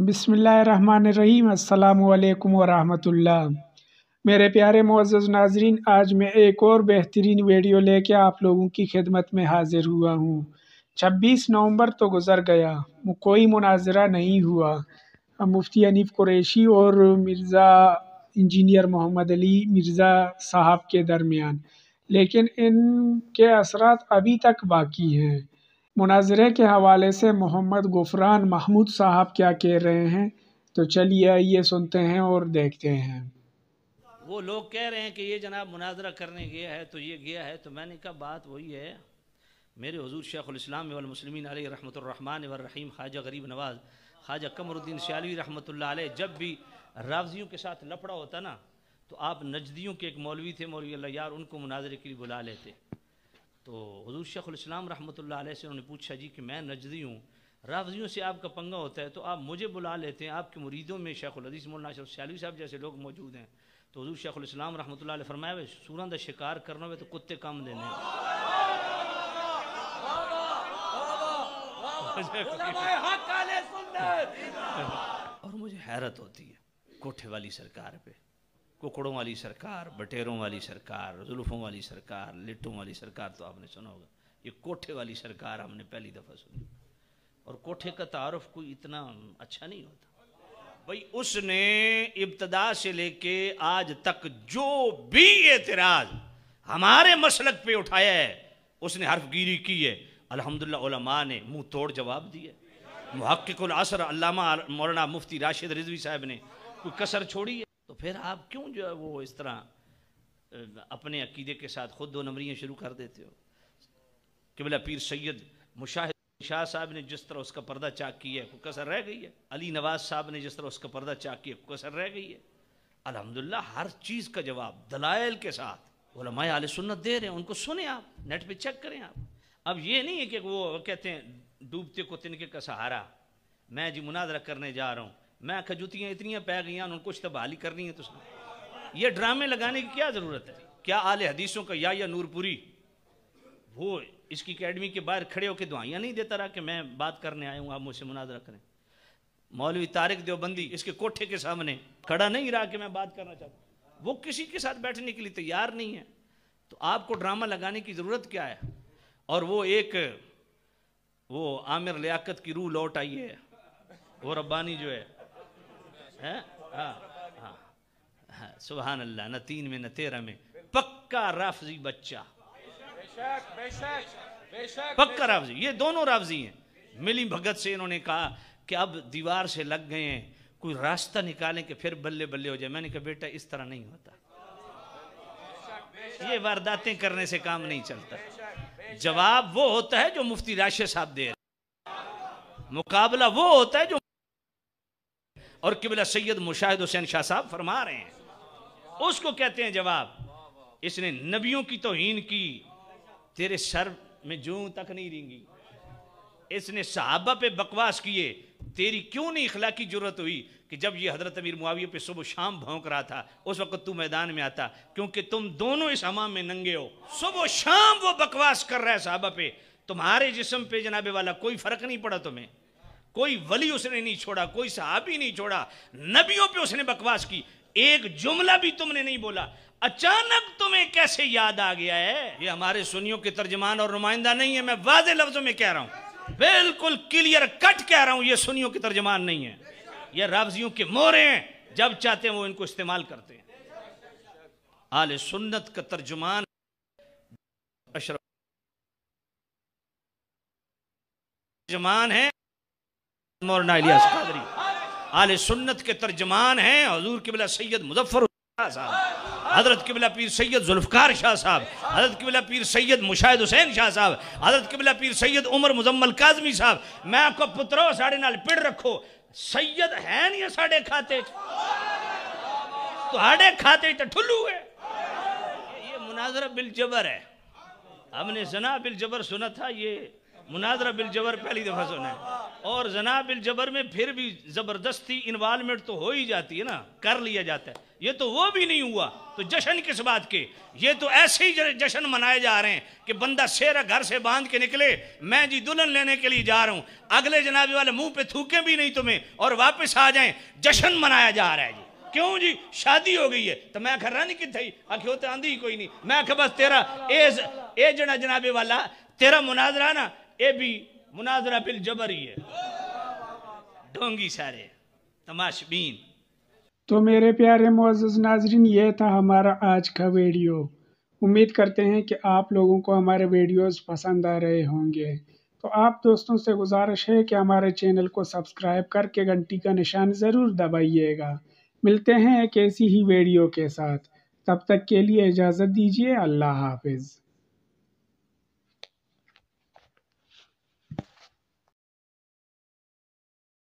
बिसमीम् अल्लाम मेरे प्यारे मोज़ नाजरीन आज मैं एक और बेहतरीन वीडियो लेके आप लोगों की खिदमत में हाज़िर हुआ हूँ 26 नवंबर तो गुज़र गया कोई मुनाजरा नहीं हुआ मुफ्ती अनीफ कुरैशी और मिर्ज़ा इंजीनियर मोहम्मद अली मिर्ज़ा साहब के दरमियान लेकिन इनके असरात अभी तक बाकी हैं मुनाजरे के हवाले से मोहम्मद गुफरान महमूद साहब क्या कह रहे हैं तो चलिए आइए सुनते हैं और देखते हैं वो लोग कह रहे हैं कि ये जनाब मुनाजरा करने गया है तो ये गया है तो मैंने कहा बात वही है मेरे हजूर शेखुलस्लाम आल रहमतरहमान वर्रहीम ख्वाजा गरीब नवाज़ ख्वाजा कमरुद्दीन सियालवी रहमत जब भी रावजियों के साथ लपड़ा होता ना तो आप नजदियों के एक मौलवी थे मौलवी यार उनको मुनाजरे के लिए बुला लेते तो हजूर शेखुलस्लाम रहमत ला से उन्होंने पूछा जी कि मैं नजदी हूँ राफजियों से आपका पंगा होता है तो आप मुझे बुला लेते हैं आपके मुरीदों में शेखुलदीस मौलाना शरफ सयालवी साहब जैसे लोग मौजूद हैं तो हजूर शेखुलस्लाम रहमत ला फरमाया सूरन का शिकार करना हुए तो कुत्ते कम देने और मुझे हैरत होती है कोठे वाली सरकार पर कुकड़ों वाली सरकार बटेरों वाली सरकार जुल्फों वाली सरकार लिट्टों वाली सरकार तो आपने सुना होगा ये कोठे वाली सरकार हमने पहली दफ़ा सुनी और कोठे का तारफ कोई इतना अच्छा नहीं होता भाई उसने इब्तदा से लेके आज तक जो भी एतराज हमारे मसलक पे उठाया है उसने हर्फगिरी की है अलहमदुल्ला ने मुंह तोड़ जवाब दिया मुहक्कुल असर अल्लामा मौलाना मुफ्ती राशिद रिजवी साहब ने कोई कसर छोड़ी है तो फिर आप क्यों जो है वो इस तरह अपने अकीदे के साथ खुद दो नंबरियाँ शुरू कर देते हो कि बोला पीर सैयद मुशाह शाह साहब ने जिस तरह उसका पर्दा चाक किया है कसर रह गई है अली नवाज साहब ने जिस तरह उसका पर्दा चाक किया कसर रह गई है अलहमदिल्ला हर चीज़ का जवाब दलायल के साथ ओलमाए आल सुन्नत दे रहे हैं उनको सुने आप नेट पे चेक करें आप अब ये नहीं है कि वो कहते हैं डूबते को तिनके का सहारा मैं जी मुनाजरा करने जा रहा हूँ मैं जुतियाँ इतनी पै गई उन्होंने कुछ तो बहाली करनी है तुझने तो ये ड्रामे लगाने की क्या ज़रूरत है क्या आल हदीसों का या, या नूरपुरी वो इसकी अकेडमी के बाहर खड़े होकर दुआइयाँ नहीं देता रहा कि मैं बात करने आया हूँ आप मुझसे मुनाजरा करें मौलवी तारिक देवबंदी इसके कोठे के सामने खड़ा नहीं रहा कि मैं बात करना चाहता वो किसी के साथ बैठने के लिए तैयार नहीं है तो आपको ड्रामा लगाने की ज़रूरत क्या है और वो एक वो आमिर लियाकत की रूह लौट आई है वो रब्बानी जो है सुबह अल्लाह न तीन में न तेरह में पक्का राफजी बच्चा बेशक, बेशक, बेशक, पक्का राफजी ये दोनों राफजी हैं मिली भगत से इन्होंने कहा कि अब दीवार से लग गए हैं कोई रास्ता निकालें कि फिर बल्ले बल्ले हो जाए मैंने कहा बेटा इस तरह नहीं होता ये वारदातें करने से काम नहीं चलता जवाब वो होता है जो मुफ्ती राशि साहब दे रहे मुकाबला वो होता है जो और किबला सैयद मुशाहिद हुसैन शाह साहब फरमा रहे हैं उसको कहते हैं जवाब इसने नबियों की तोहीन की तेरे सर में जू तक नहीं रेंगी इसने सहाबा पे बकवास किए तेरी क्यों नहीं इखला की जरूरत हुई कि जब ये हजरत अमीर मुआविया पे सुबह शाम भौंक रहा था उस वक्त तू मैदान में आता क्योंकि तुम दोनों इस हमाम में नंगे हो सुबह शाम वो बकवास कर रहा है साहबा पे तुम्हारे जिसम पे जनाबे वाला कोई फर्क नहीं पड़ा तुम्हें कोई वली उसने नहीं छोड़ा कोई सहाबी नहीं छोड़ा नबियों पे उसने बकवास की एक जुमला भी तुमने नहीं बोला अचानक तुम्हें कैसे याद आ गया है ये हमारे सुनियों के तर्जमान और नुमाइंदा नहीं है मैं वादे लफ्जों में कह रहा हूं बिल्कुल क्लियर कट कह रहा हूं ये सुनियों के तर्जमान नहीं है ये रावजियों के मोरे हैं जब चाहते हैं वो इनको इस्तेमाल करते हैं आल सुन्नत का तर्जुमान तर्जमान है मौलाना इलियास कादरी आले सुन्नत के तर्जमान हैं हजूर किबला सैयद मुजफ्फर साहब हजरत किबला पीर सैयद जुल्फकार शाह साहब हजरत किबला पीर सैयद मुशाहिद हुसैन शाह साहब हजरत किबला पीर सैयद उमर मुजम्मल काजमी साहब मैं आपको पुत्रो साढ़े नाल पिड़ रखो सैयद है नहीं साढ़े खाते तो खाते तो ठुल्लू है ये मुनाजरा बिल जबर है हमने जना जबर सुना था ये मुनाजरा बिल जबर पहली दफ़ा सुना है और जना बिल जबर में फिर भी ज़बरदस्ती इन्वालमेंट तो हो ही जाती है ना कर लिया जाता है ये तो वो भी नहीं हुआ तो जश्न किस बात के ये तो ऐसे ही जश्न मनाए जा रहे हैं कि बंदा शेरा घर से बांध के निकले मैं जी दुल्हन लेने के लिए जा रहा हूं अगले जनाबे वाले मुंह पे थूके भी नहीं तुम्हें और वापस आ जाए जश्न मनाया जा रहा है जी क्यों जी शादी हो गई है तो मैं आखिर रानी कि आखिर होते तो आंधी ही कोई नहीं मैं आखिर बस तेरा ए जनाबे वाला तेरा मुनाजरा ना ये भी मुनाजरा बिल जबरी है ढोंगी सारे तमाशबीन तो मेरे प्यारे मोज़ नाजरीन ये था हमारा आज का वीडियो उम्मीद करते हैं कि आप लोगों को हमारे वीडियोस पसंद आ रहे होंगे तो आप दोस्तों से गुजारिश है कि हमारे चैनल को सब्सक्राइब करके घंटी का निशान ज़रूर दबाइएगा मिलते हैं एक ऐसी ही वीडियो के साथ तब तक के लिए इजाज़त दीजिए अल्लाह हाफिज़